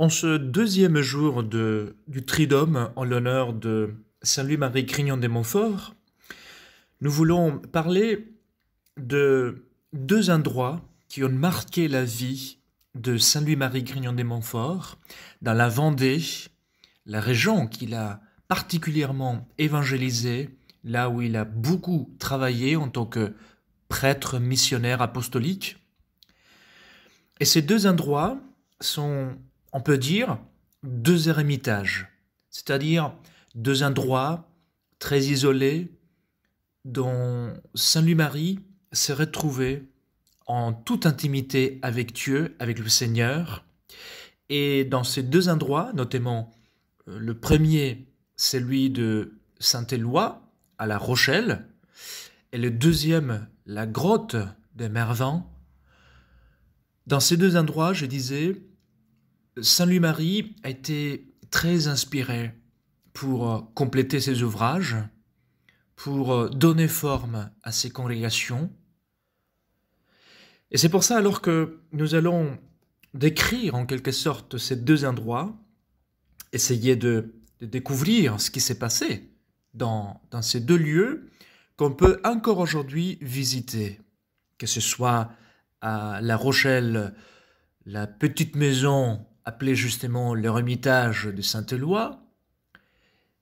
En ce deuxième jour du Tridome, en l'honneur de Saint-Louis-Marie Grignon de Montfort, nous voulons parler de deux endroits qui ont marqué la vie de Saint-Louis-Marie Grignon de Montfort, dans la Vendée, la région qu'il a particulièrement évangélisée, là où il a beaucoup travaillé en tant que prêtre missionnaire apostolique. Et ces deux endroits sont on peut dire, deux ermitages, c'est-à-dire deux endroits très isolés dont Saint-Louis-Marie s'est retrouvé en toute intimité avec Dieu, avec le Seigneur. Et dans ces deux endroits, notamment euh, le premier, celui de Saint-Éloi à La Rochelle, et le deuxième, la grotte des Mervins. Dans ces deux endroits, je disais, Saint-Louis-Marie a été très inspiré pour euh, compléter ses ouvrages, pour euh, donner forme à ses congrégations. Et c'est pour ça alors que nous allons décrire en quelque sorte ces deux endroits, essayer de, découvrir ce qui s'est passé dans ces deux lieux qu'on peut encore aujourd'hui visiter, que ce soit à La Rochelle, la petite maison appelé justement le Remitage de saint éloi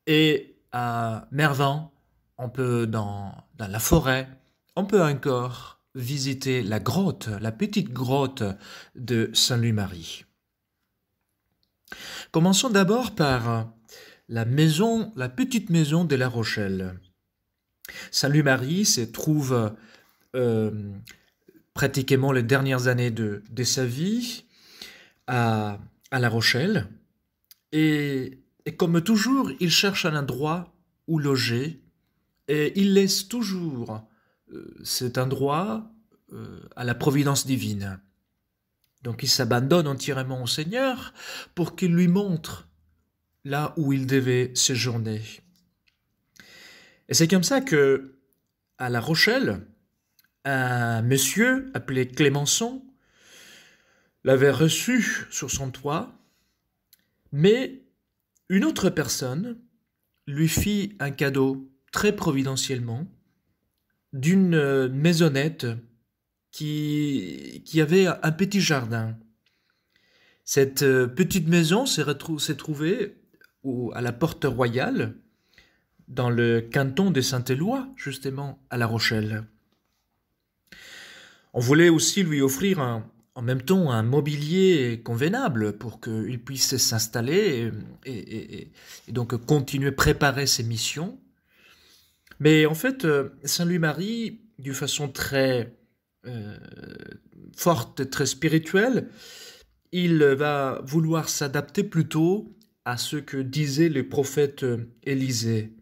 Et à Mervin, on peut dans, la forêt, on peut encore visiter la grotte, la petite grotte de Saint-Louis-Marie. Commençons d'abord par la maison, la petite maison de La Rochelle. Saint-Louis-Marie se trouve euh, pratiquement les dernières années de sa vie à, La Rochelle. Et, comme toujours, il cherche un endroit où loger. Et il laisse toujours euh, cet endroit euh, à la providence divine. Donc il s'abandonne entièrement au Seigneur pour qu'il lui montre là où il devait séjourner. Et c'est comme ça que, à La Rochelle, un monsieur appelé Clémenceau l'avait reçu sur son toit, mais une autre personne lui fit un cadeau très providentiellement d'une euh, maisonnette qui, qui avait un petit jardin. Cette euh, petite maison s'est trouvée à la Porte Royale, dans le canton de Saint-Éloi, justement, à La Rochelle. On voulait aussi lui offrir un, en même temps un mobilier convenable pour qu'il puisse s'installer et, donc continuer à préparer ses missions. Mais en fait, euh, Saint-Louis-Marie, d'une façon très forte euh, forte, très spirituelle, il va vouloir s'adapter plutôt à ce que disait le prophète euh, Élisée.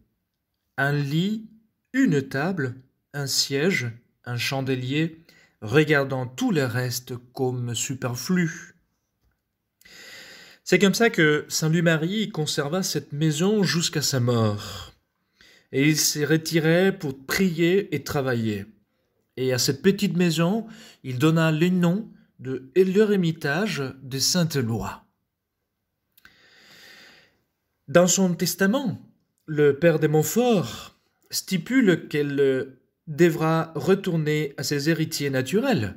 Un lit, une table, un siège, un chandelier, regardant tout le reste comme superflu. C'est comme ça que Saint Louis Marie conserva cette maison jusqu'à sa mort. Et il s'est retiré pour prier et travailler. Et à cette petite maison, il donna le nom de l'ermitage de sainte loi Dans son testament, le père de Montfort stipule qu'elle devra retourner à ses héritiers naturels.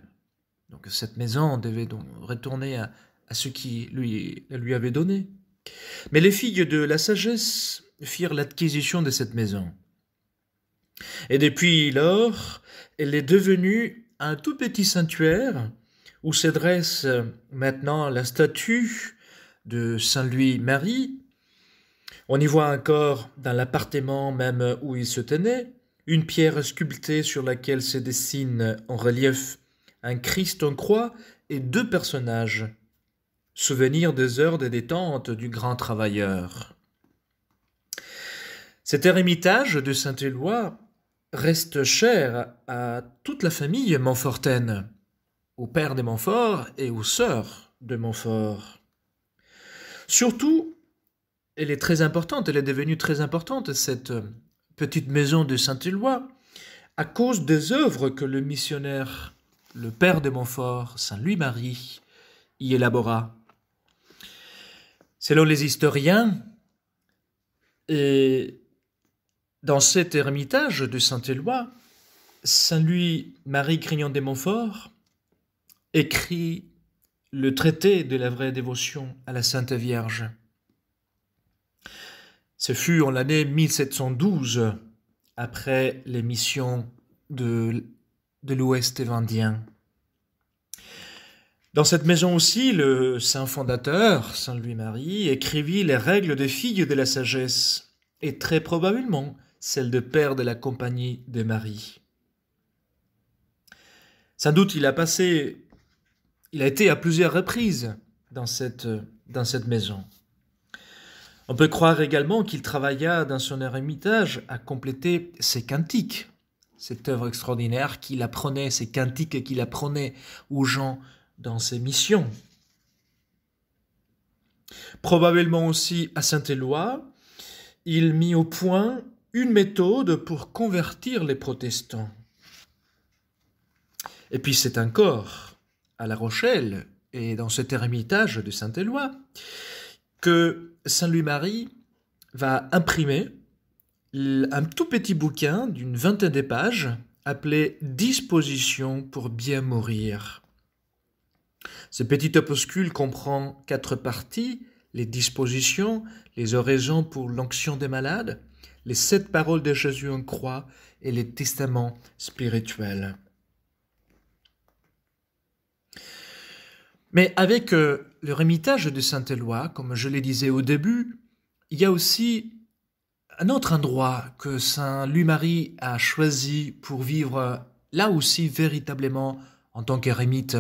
Donc cette maison devait donc retourner à, ce qui lui, lui avait donné. Mais les filles de la sagesse firent l'acquisition de cette maison. Et depuis lors, elle est devenue un tout petit sanctuaire où se dresse maintenant la statue de Saint Louis-Marie. On y voit encore dans l'appartement même où il se tenait, une pierre sculptée sur laquelle se dessine en relief un Christ en croix et deux personnages. Souvenir des heures de détente du grand travailleur. Cet ermitage de Saint-Éloi reste cher à toute la famille Montfortaine, au père de Montfort et aux sœurs de Montfort. Surtout, elle est très importante, elle est devenue très importante, cette petite maison de Saint-Éloi, à cause des œuvres que le missionnaire, le père de Montfort, Saint-Louis-Marie, y élabora. Selon les historiens, et dans cet ermitage de Saint-Éloi, Saint-Louis-Marie Crignon de Montfort écrit le traité de la vraie dévotion à la Sainte Vierge. Ce fut en l'année 1712, après les missions de, l'Ouest évendien. Dans cette maison aussi, le saint fondateur, Saint Louis-Marie, écrivit les règles des filles de la sagesse, et très probablement celles de père de la compagnie de Marie. Sans doute, il a passé, il a été à plusieurs reprises dans cette, dans cette maison. On peut croire également qu'il travailla dans son ermitage à compléter ses cantiques, cette œuvre extraordinaire qu'il apprenait, ses cantiques qu'il apprenait aux gens dans ses missions. Probablement aussi à Saint-Éloi, il mit au point une méthode pour convertir les protestants. Et puis c'est encore à La Rochelle et dans cet ermitage de Saint-Éloi que Saint-Louis-Marie va imprimer un tout petit bouquin d'une vingtaine de pages appelé Disposition pour bien mourir. Ce petit opuscule comprend quatre parties, les dispositions, les oraisons pour l'onction des malades, les sept paroles de Jésus en croix et les testaments spirituels. Mais avec euh, le rémitage de Saint-Éloi, comme je le disais au début, il y a aussi un autre endroit que Saint Louis-Marie a choisi pour vivre là aussi véritablement en tant qu'érémite.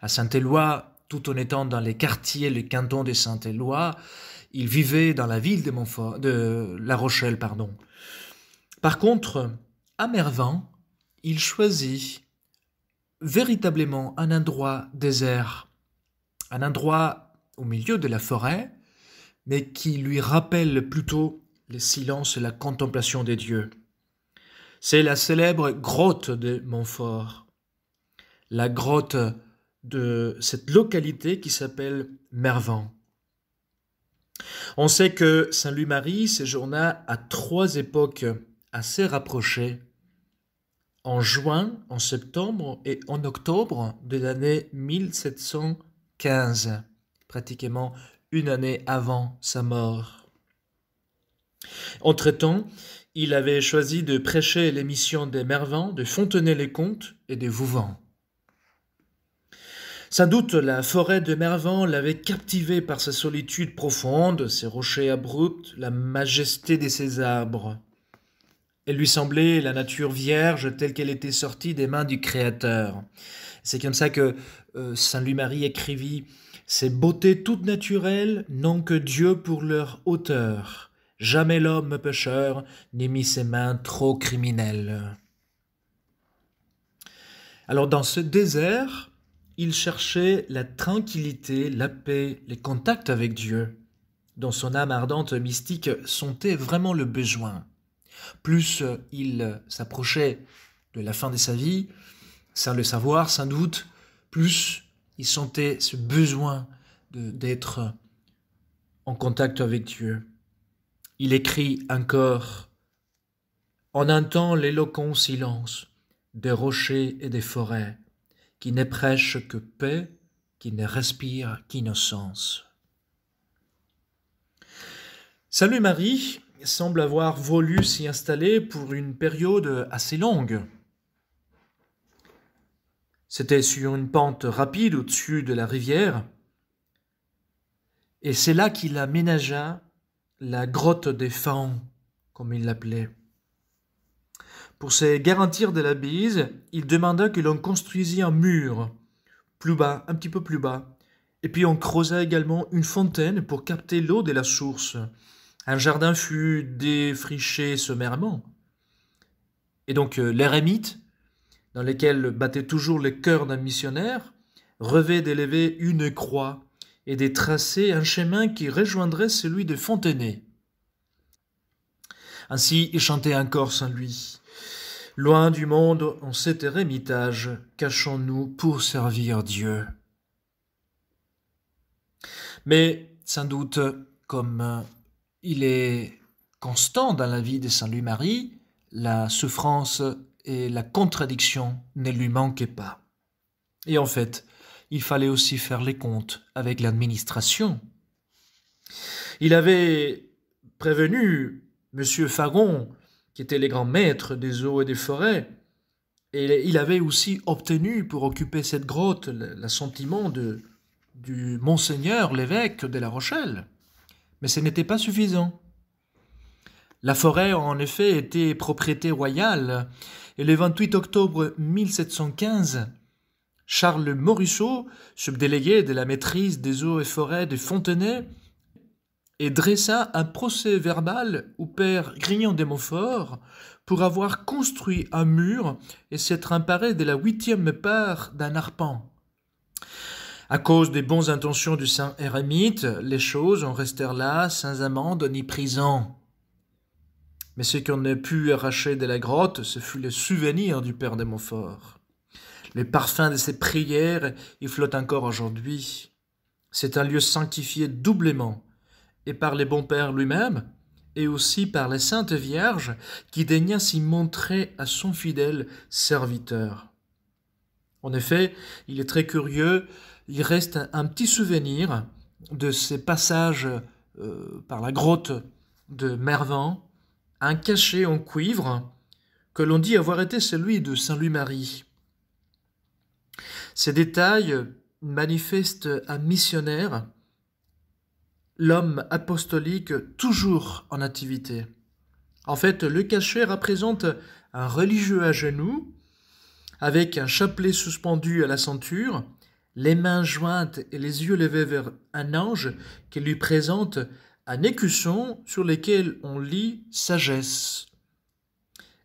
À Saint-Éloi, tout en étant dans les quartiers, les cantons de Saint-Éloi, il vivait dans la ville de, Montfort, de La Rochelle. pardon. Par contre, à Mervan, il choisit véritablement un endroit désert un endroit au milieu de la forêt, mais qui lui rappelle plutôt le silence et la contemplation des dieux. C'est la célèbre grotte de Montfort, la grotte de cette localité qui s'appelle Mervan. On sait que Saint Louis-Marie séjourna à trois époques assez rapprochées, en juin, en septembre et en octobre de l'année 1700. 15, pratiquement une année avant sa mort. Entre-temps, il avait choisi de prêcher les missions des Mervans, de Fontenay-les-Comtes et des vouvans. Sans doute la forêt de Mervan l'avait captivé par sa solitude profonde, ses rochers abrupts, la majesté de ses arbres. Elle lui semblait la nature vierge telle qu'elle était sortie des mains du Créateur. C'est comme ça que euh, Saint Louis-Marie écrivit Ces beautés toutes naturelles n'ont que Dieu pour leur auteur. Jamais l'homme pécheur n'ait mis ses mains trop criminelles. Alors dans ce désert, il cherchait la tranquillité, la paix, les contacts avec Dieu, dont son âme ardente mystique sentait vraiment le besoin. Plus euh, il euh, s'approchait de la fin de sa vie, sans le savoir sans doute, plus il sentait ce besoin d'être en contact avec Dieu. Il écrit encore En un temps l'éloquent silence des rochers et des forêts, qui ne prêche que paix, qui ne respire qu'innocence. Salut Marie, semble avoir voulu s'y installer pour une période assez longue. C'était sur une pente rapide au-dessus de la rivière, et c'est là qu'il aménagea la grotte des faons, comme il l'appelait. Pour se garantir de la bise, il demanda que l'on construisît un mur, plus bas, un petit peu plus bas, et puis on creusa également une fontaine pour capter l'eau de la source, un jardin fut défriché sommairement. Et donc euh, l'érémite, dans lequel battait toujours le cœur d'un missionnaire, rêvait d'élever une croix et de tracer un chemin qui rejoindrait celui de Fontenay. Ainsi, il chantait encore sans lui, « Loin du monde, en cet érémitage, cachons-nous pour servir Dieu. Mais, sans doute, comme il est constant dans la vie de Saint Louis-Marie, la souffrance et la contradiction ne lui manquaient pas. Et en fait, il fallait aussi faire les comptes avec l'administration. Il avait prévenu M. Fagon, qui était le grand maître des eaux et des forêts, et il avait aussi obtenu pour occuper cette grotte l'assentiment de, du monseigneur l'évêque de La Rochelle mais ce n'était pas suffisant. La forêt, en effet, était propriété royale, et le 28 octobre 1715, Charles Morisseau, subdélégué de la maîtrise des eaux et forêts de Fontenay, et dressa un procès verbal au père Grignon de pour avoir construit un mur et s'être emparé de la huitième part d'un arpent. À cause des bonnes intentions du saint érémite les choses en restèrent là, sans amende ni prison. Mais ce qu'on a pu arracher de la grotte, ce fut le souvenir du père de Montfort. Le parfum de ses prières y flotte encore aujourd'hui. C'est un lieu sanctifié doublement, et par les bons pères lui-même, et aussi par la Sainte Vierge, qui daigna s'y montrer à son fidèle serviteur. En effet, il est très curieux il reste un, petit souvenir de ces passages euh, par la grotte de Mervan, un cachet en cuivre que l'on dit avoir été celui de Saint Louis-Marie. Ces détails manifestent un missionnaire, l'homme apostolique toujours en activité. En fait, le cachet représente un religieux à genoux, avec un chapelet suspendu à la ceinture, les mains jointes et les yeux levés vers un ange qui lui présente un écusson sur lequel on lit sagesse.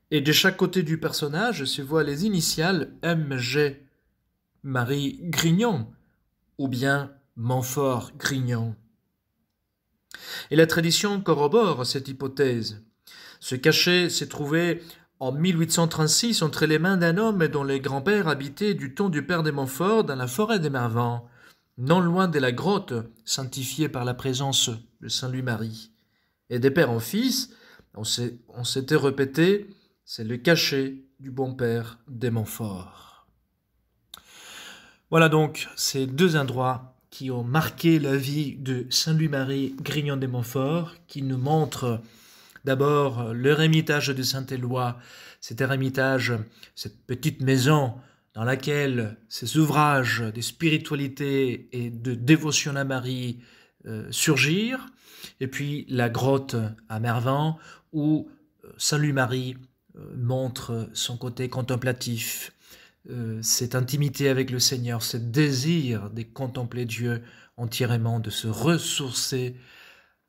Et de chaque côté du personnage se voient les initiales MG, Marie Grignon, ou bien Manfort Grignon. Et la tradition corrobore cette hypothèse. Ce cachet s'est trouvé en 1836, entre les mains d'un homme dont les grands-pères habitaient du temps du père des Montfort dans la forêt des Mervans, non loin de la grotte sanctifiée par la présence de Saint-Louis-Marie. Et des pères en fils, on s'était répété, c'est le cachet du bon père des Montfort. Voilà donc ces deux endroits qui ont marqué la vie de Saint-Louis-Marie Grignon des Montfort, qui nous montrent D'abord, l'ermitage de Saint-Éloi, cet ermitage, cette petite maison dans laquelle ces ouvrages de spiritualité et de dévotion à Marie euh, surgirent, et puis la grotte à Mervin où euh, Saint-Louis-Marie euh, montre son côté contemplatif, cette intimité avec le Seigneur, ce désir de contempler Dieu entièrement, de se ressourcer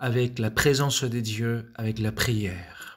avec la présence des dieux, avec la prière.